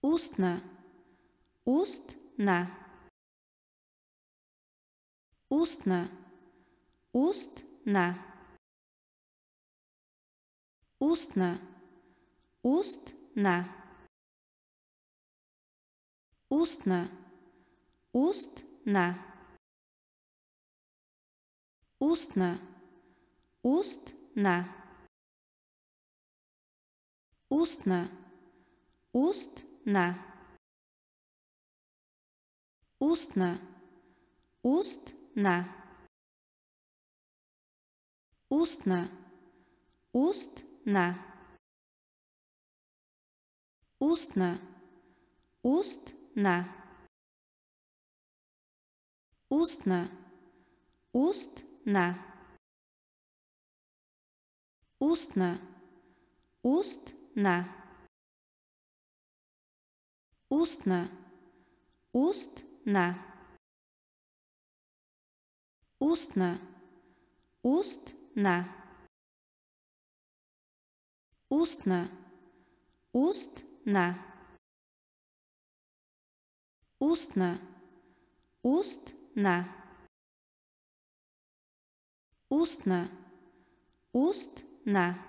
Устно. Устно. Устно. Устно. Устно. Устно. Устно. Устно. Устно. Устно. Устно. Устно на. Устно. Устно. Устно. Устно. Устно. уст на Устно. уст на Устно. Устно. Устно. Устно. Устно. Устно. Устно. Устно. Устно. Устно.